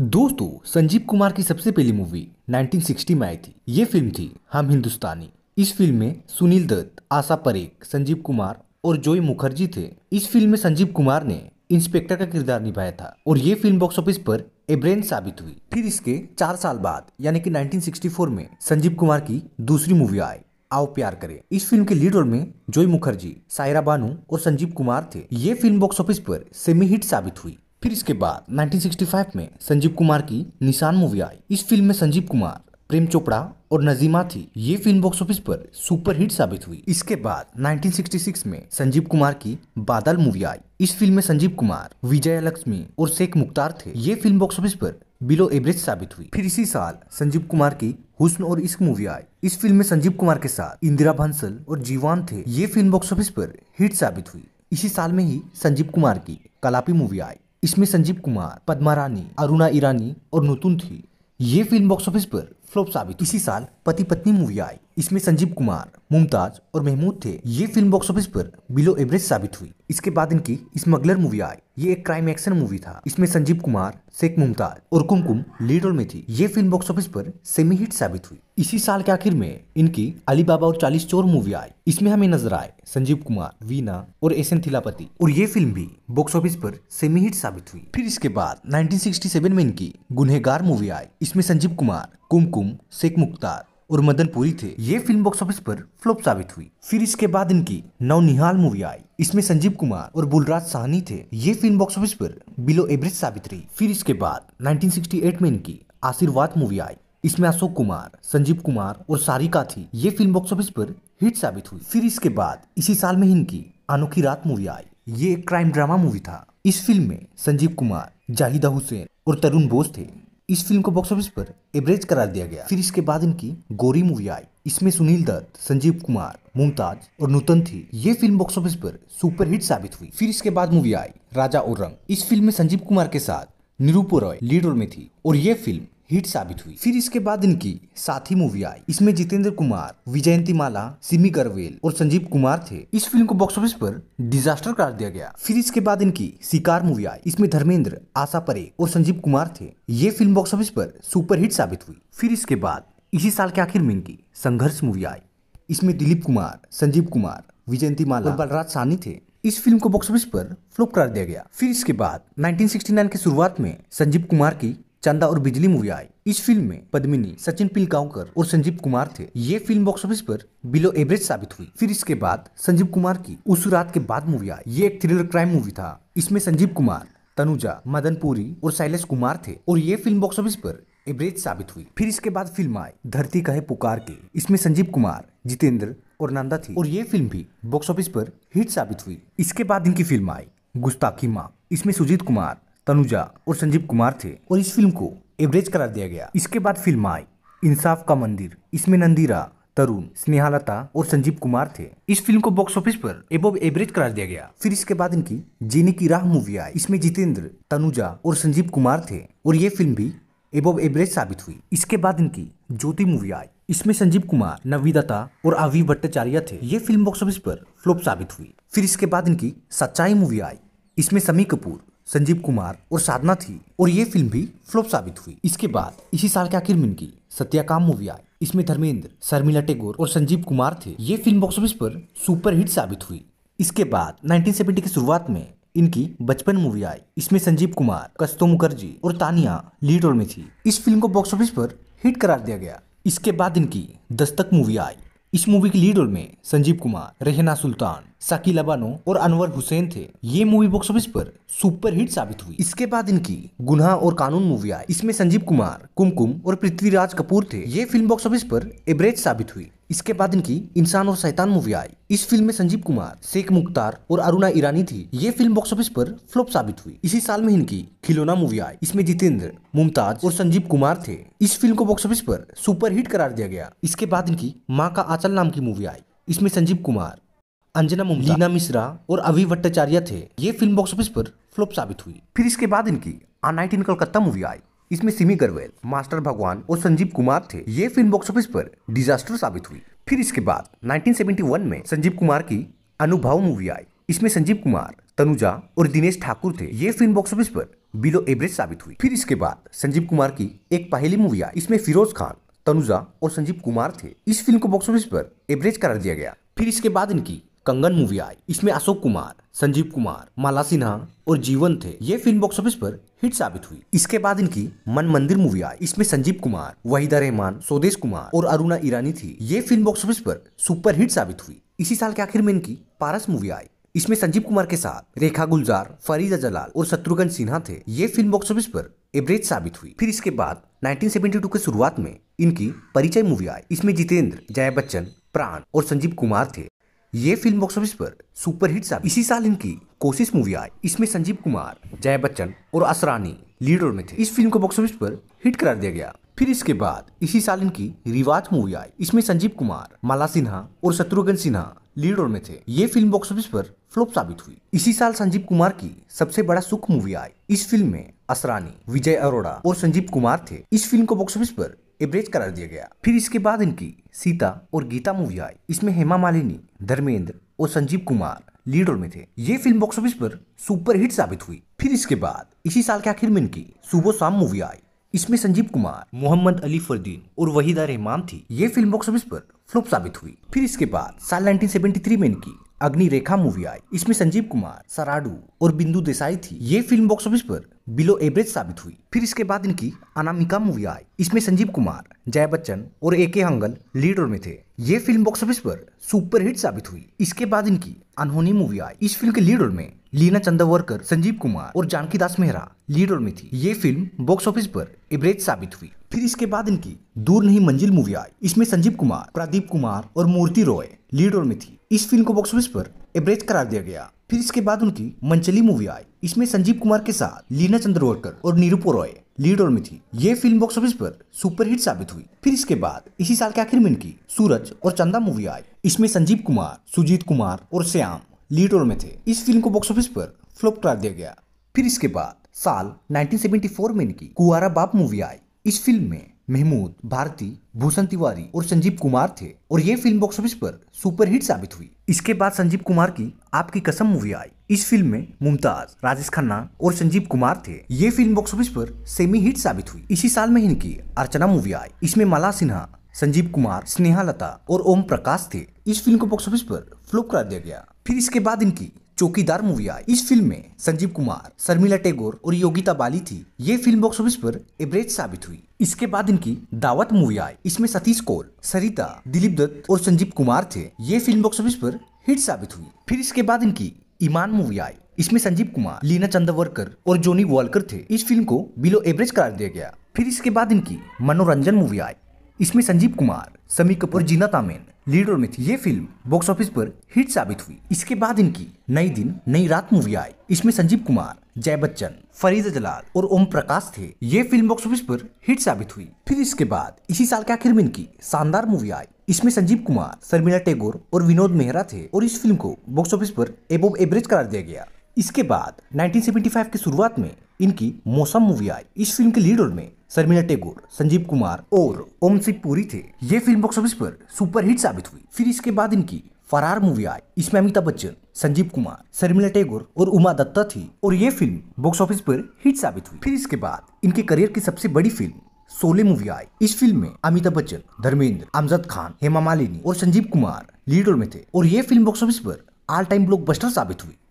दोस्तों संजीव कुमार की सबसे पहली मूवी 1960 में आई थी ये फिल्म थी हम हिंदुस्तानी इस फिल्म में सुनील दत्त आशा परेख संजीव कुमार और जोई मुखर्जी थे इस फिल्म में संजीव कुमार ने इंस्पेक्टर का किरदार निभाया था और ये फिल्म बॉक्स ऑफिस पर एब्रेन साबित हुई फिर इसके चार साल बाद यानी कि 1964 में संजीव कुमार की दूसरी मूवी आई आओ प्यार करें इस फिल्म के लीड रोल में जोई मुखर्जी सायरा बानू और संजीव कुमार थे ये फिल्म बॉक्स ऑफिस पर सेमी हिट साबित हुई फिर इसके बाद 1965 में संजीव कुमार की निशान मूवी आई इस फिल्म में संजीव कुमार प्रेम चोपड़ा और नजीमा थी ये फिल्म बॉक्स ऑफिस पर सुपरहिट साबित हुई इसके बाद 1966 में संजीव कुमार की बादल मूवी आई इस फिल्म में संजीव कुमार विजय लक्ष्मी और शेख मुख्तार थे ये फिल्म बॉक्स ऑफिस पर बिलो एवरेज साबित हुई फिर इसी साल संजीव कुमार की हुस्न और इश्क मूवी आई इस फिल्म में संजीव कुमार के साथ इंदिरा भंसल और जीवान थे ये फिल्म बॉक्स ऑफिस पर हिट साबित हुई इसी साल में ही संजीव कुमार की कलापी मूवी आई इसमें संजीव कुमार पदमा रानी अरुणा ईरानी और नूतुन थी ये फिल्म बॉक्स ऑफिस पर फ्लॉप साबित इसी साल पति पत्नी मूवी आई इसमें संजीव कुमार मुमताज और महमूद थे ये फिल्म बॉक्स ऑफिस पर बिलो एवरेज साबित हुई इसके बाद इनकी स्मगलर मूवी आई ये एक क्राइम एक्शन मूवी था इसमें संजीव कुमार शेख मुमताज और कुमकुम लीड रोल में थी ये फिल्म बॉक्स ऑफिस पर सेमी हिट साबित हुई इसी साल के आखिर में इनकी अली बाबा और चालीस चोर मूवी आई इसमें हमें नजर आए संजीव कुमार वीना और एस एन थिलापति और ये फिल्म भी बॉक्स ऑफिस पर सेमी हिट साबित हुई फिर इसके बाद 1967 में इनकी गुनहगार मूवी आई इसमें संजीव कुमार कुमकुम शेख मुख्तार और मदन पुरी थे ये फिल्म बॉक्स ऑफिस पर फ्लॉप साबित हुई फिर इसके बाद इनकी नवनिहाल मूवी आई इसमें संजीव कुमार और बुलराज साहनी थे ये फिल्म बॉक्स ऑफिस पर बिलो एवरेज साबित रही फिर इसके बाद 1968 में इनकी आशीर्वाद मूवी आई इसमें अशोक कुमार संजीव कुमार और सारिका थी ये फिल्म बॉक्स ऑफिस पर हिट साबित हुई फिर इसके बाद इसी साल में इनकी अनोखी रात मूवी आई ये एक क्राइम ड्रामा मूवी था इस फिल्म में संजीव कुमार जाहिदा हुसैन और तरुण बोस थे इस फिल्म को बॉक्स ऑफिस पर एवरेज करार दिया गया फिर इसके बाद इनकी गोरी मूवी आई इसमें सुनील दत्त संजीव कुमार मुमताज और नूतन थी ये फिल्म बॉक्स ऑफिस पर सुपरहिट साबित हुई फिर इसके बाद मूवी आई राजा और रंग इस फिल्म में संजीव कुमार के साथ निरूपा रॉय लीड रोल में थी और ये फिल्म हिट साबित हुई फिर इसके बाद इनकी साथी मूवी आई इसमें जितेंद्र कुमार विजयंती माला सिमी गर्वेल और संजीव कुमार थे इस फिल्म को बॉक्स ऑफिस पर डिजास्टर करार दिया गया फिर इसके बाद इनकी शिकार मूवी आई इसमें धर्मेंद्र आशा परे और संजीव कुमार थे ये फिल्म बॉक्स ऑफिस पर सुपरहिट साबित हुई फिर इसके बाद इसी साल के आखिर में इनकी संघर्ष मूवी आई इसमें दिलीप कुमार संजीव कुमार विजयंती माला और बलराज सानी थे इस फिल्म को बॉक्स ऑफिस पर फ्लॉप करार दिया गया फिर इसके बाद 1969 के शुरुआत में संजीव कुमार की चंदा और बिजली मूवी आई इस फिल्म में पद्मिनी सचिन पिलगांवकर और संजीव कुमार थे ये फिल्म बॉक्स ऑफिस पर बिलो एवरेज साबित हुई फिर इसके बाद संजीव कुमार की उस रात के बाद मूवी आई ये एक थ्रिलर क्राइम मूवी था इसमें संजीव कुमार तनुजा मदनपुरी और शैलेश कुमार थे और ये फिल्म बॉक्स ऑफिस पर एवरेज साबित हुई फिर इसके बाद फिल्म आई धरती कहे पुकार के इसमें संजीव कुमार जितेंद्र और नंदा थी और ये फिल्म भी बॉक्स ऑफिस पर हिट साबित हुई इसके बाद इनकी फिल्म आई गुस्ताखी माँ इसमें सुजीत कुमार तनुजा और संजीव कुमार थे और इस फिल्म को एवरेज करार दिया गया इसके बाद फिल्म आई इंसाफ का मंदिर इसमें नंदीरा तरुण स्नेहालता और संजीव कुमार थे इस फिल्म को बॉक्स ऑफिस पर एबोव एवरेज करार दिया गया फिर इसके बाद इनकी जीने की राह मूवी आई इसमें जितेंद्र तनुजा और संजीव कुमार थे और ये फिल्म भी एबोव एवरेज साबित हुई इसके बाद इनकी ज्योति मूवी आई इसमें संजीव कुमार नवीदत्ता और आवी भट्टाचार्य थे ये फिल्म बॉक्स ऑफिस पर फ्लॉप साबित हुई फिर इसके बाद इनकी सच्चाई मूवी आई इसमें समी कपूर संजीव कुमार और साधना थी और ये फिल्म भी फ्लॉप साबित हुई इसके बाद इसी साल के आखिर में इनकी सत्याकाम मूवी आई इसमें धर्मेंद्र शर्मिला टेगोर और संजीव कुमार थे ये फिल्म बॉक्स ऑफिस पर सुपर हिट साबित हुई इसके बाद 1970 की शुरुआत में इनकी बचपन मूवी आई इसमें संजीव कुमार कस्तो मुखर्जी और तानिया लीड रोल में थी इस फिल्म को बॉक्स ऑफिस पर हिट करार दिया गया इसके बाद इनकी दस्तक मूवी आई इस मूवी के लीड रोल में संजीव कुमार रेहना सुल्तान साकी लबानो और अनवर हुसैन थे ये मूवी बॉक्स ऑफिस पर सुपर हिट साबित हुई इसके बाद इनकी गुना और कानून मूवी आई इसमें संजीव कुमार कुमकुम और पृथ्वीराज कपूर थे ये फिल्म बॉक्स ऑफिस पर एवरेज साबित हुई इसके बाद इनकी इंसान और शैतान मूवी आई इस फिल्म में संजीव कुमार शेख मुख्तार और अरुणा ईरानी थी ये फिल्म बॉक्स ऑफिस पर फ्लॉप साबित हुई इसी साल में इनकी खिलौना मूवी आई इसमें जितेंद्र मुमताज और संजीव कुमार थे इस फिल्म को बॉक्स ऑफिस पर सुपर हिट करार दिया गया इसके बाद इनकी माँ का आचल नाम की मूवी आई इसमें संजीव कुमार अंजना लीना मिश्रा और अवि भट्टाचार्य थे ये फिल्म बॉक्स ऑफिस पर फ्लॉप साबित हुई फिर इसके बाद इनकी a night in Calcutta movie आई इसमें सिमी करवेल मास्टर भगवान और संजीव कुमार थे ये फिल्म बॉक्स ऑफिस पर डिजास्टर साबित हुई फिर इसके बाद 1971 में संजीव कुमार की अनुभव मूवी आई इसमें संजीव कुमार तनुजा और दिनेश ठाकुर थे ये फिल्म बॉक्स ऑफिस पर बिलो एवरेज साबित हुई फिर इसके बाद संजीव कुमार की एक पहली मूवी आई इसमें फिरोज खान तनुजा और संजीव कुमार थे इस फिल्म को बॉक्स ऑफिस पर एवरेज करार दिया गया फिर इसके बाद इनकी कंगन मूवी आई इसमें अशोक कुमार संजीव कुमार माला सिन्हा और जीवन थे ये फिल्म बॉक्स ऑफिस पर हिट साबित हुई इसके बाद इनकी मन मंदिर मूवी आई इसमें संजीव कुमार वहीदा रहमान स्वदेश कुमार और अरुणा ईरानी थी ये फिल्म बॉक्स ऑफिस पर सुपर हिट साबित हुई इसी साल के आखिर में इनकी पारस मूवी आई इसमें संजीव कुमार के साथ रेखा गुलजार फरीदा जलाल और शत्रुघ्न सिन्हा थे ये फिल्म बॉक्स ऑफिस पर एवरेज साबित हुई फिर इसके बाद 1972 के शुरुआत में इनकी परिचय मूवी आई इसमें जितेंद्र जया बच्चन प्राण और संजीव कुमार थे ये फिल्म बॉक्स ऑफिस पर सुपरहिट साबित इसी साल इनकी कोशिश मूवी आई इसमें संजीव कुमार जया बच्चन और असरानी लीडर में थे इस फिल्म को बॉक्स ऑफिस पर हिट करार दिया गया फिर इसके बाद इसी साल इनकी रिवाज मूवी आई इसमें संजीव कुमार माला सिन्हा और शत्रुघ्न सिन्हा लीड रोल में थे ये फिल्म बॉक्स ऑफिस पर फ्लॉप साबित हुई इसी साल संजीव कुमार की सबसे बड़ा सुख मूवी आई इस फिल्म में असरानी विजय अरोड़ा और संजीव कुमार थे इस फिल्म को बॉक्स ऑफिस पर एवरेज करार दिया गया फिर इसके बाद इनकी सीता और गीता मूवी आई इसमें हेमा मालिनी धर्मेंद्र और संजीव कुमार लीड रोल में थे ये फिल्म बॉक्स ऑफिस पर सुपर हिट साबित हुई फिर इसके बाद इसी साल के आखिर में इनकी सुबह शाम मूवी आई इसमें संजीव कुमार मोहम्मद अली फरदीन और वहीदा रहमान थी ये फिल्म बॉक्स ऑफिस पर फ्लॉप साबित हुई फिर इसके बाद साल 1973 में इनकी अग्नि रेखा मूवी आई इसमें संजीव कुमार सराडू और बिंदु देसाई थी ये फिल्म बॉक्स ऑफिस पर बिलो एवरेज साबित हुई फिर इसके बाद इनकी अनामिका मूवी आई इसमें संजीव कुमार जया बच्चन और ए के हंगल लीड रोल में थे ये फिल्म बॉक्स ऑफिस पर हिट साबित हुई इसके बाद इनकी अनहोनी मूवी आई इस फिल्म के लीड रोल में लीना चंदावरकर संजीव कुमार और जानकी दास मेहरा लीड रोल में थी ये फिल्म बॉक्स ऑफिस पर एवरेज साबित हुई फिर इसके बाद इनकी दूर नहीं मंजिल मूवी आई इसमें संजीव कुमार प्रदीप कुमार और मूर्ति रॉय लीड और में थी इस फिल्म को बॉक्स ऑफिस पर एवरेज करार दिया गया फिर इसके बाद उनकी मंचली मूवी आई इसमें संजीव कुमार के साथ लीना चंद्रवरकर और निरूपो रॉय लीड रोल में थी ये फिल्म बॉक्स ऑफिस पर सुपरहिट साबित हुई फिर इसके बाद इसी साल के आखिर में इनकी सूरज और चंदा मूवी आई इसमें संजीव कुमार सुजीत कुमार और श्याम लीड रोल में थे इस फिल्म को बॉक्स ऑफिस पर फ्लॉप करार दिया गया फिर इसके बाद साल 1974 में इनकी कुआरा बाप मूवी आई इस फिल्म में महमूद भारती भूषण तिवारी और संजीव कुमार थे और ये फिल्म बॉक्स ऑफिस पर सुपरहिट साबित हुई इसके बाद संजीव कुमार की आपकी कसम मूवी आई इस फिल्म में मुमताज राजेश खन्ना और संजीव कुमार थे ये फिल्म बॉक्स ऑफिस पर सेमी हिट साबित हुई इसी साल में इनकी अर्चना मूवी आई इसमें माला सिन्हा संजीव कुमार स्नेहा लता और ओम प्रकाश थे इस फिल्म को बॉक्स ऑफिस पर फ्लॉप करा दिया गया फिर इसके बाद इनकी चौकीदार मूवी आई इस फिल्म में संजीव कुमार शर्मिला टेगोर और योगिता बाली थी ये फिल्म बॉक्स ऑफिस पर एवरेज साबित हुई इसके बाद इनकी दावत मूवी आई इसमें सतीश कौल सरिता दिलीप दत्त और संजीव कुमार थे ये फिल्म बॉक्स ऑफिस पर हिट साबित हुई फिर इसके बाद इनकी ईमान मूवी आई इसमें संजीव कुमार लीना चंदवरकर और जोनी वॉलकर थे इस फिल्म को बिलो एवरेज करार दिया गया फिर इसके बाद इनकी मनोरंजन मूवी आई इसमें संजीव कुमार समी कपूर जीना तामेन लीडर में थी ये फिल्म बॉक्स ऑफिस पर हिट साबित हुई इसके बाद इनकी नई दिन नई रात मूवी आई इसमें संजीव कुमार जय बच्चन फरीद जलाल और ओम प्रकाश थे ये फिल्म बॉक्स ऑफिस पर हिट साबित हुई फिर इसके बाद इसी साल के आखिर में इनकी शानदार मूवी आई इसमें संजीव कुमार शर्मिला टेगोर और विनोद मेहरा थे और इस फिल्म को बॉक्स ऑफिस पर एबोव एवरेज करार दिया गया इसके बाद 1975 की शुरुआत में इनकी मौसम मूवी आई इस फिल्म के लीड रोल में शर्मिला टेगोर संजीव कुमार और ओम सिंह पुरी थे ये फिल्म बॉक्स ऑफिस पर सुपरहिट साबित हुई फिर इसके बाद इनकी फरार मूवी आई इसमें अमिताभ बच्चन संजीव कुमार शर्मिला टेगोर और उमा दत्ता थी और ये फिल्म बॉक्स ऑफिस पर हिट साबित हुई फिर इसके बाद इनके करियर की सबसे बड़ी फिल्म सोले मूवी आई इस फिल्म में अमिताभ बच्चन धर्मेंद्र अमजद खान हेमा मालिनी और संजीव कुमार लीड रोल में थे और ये फिल्म बॉक्स ऑफिस पर ऑल टाइम ब्लॉकबस्टर साबित हुई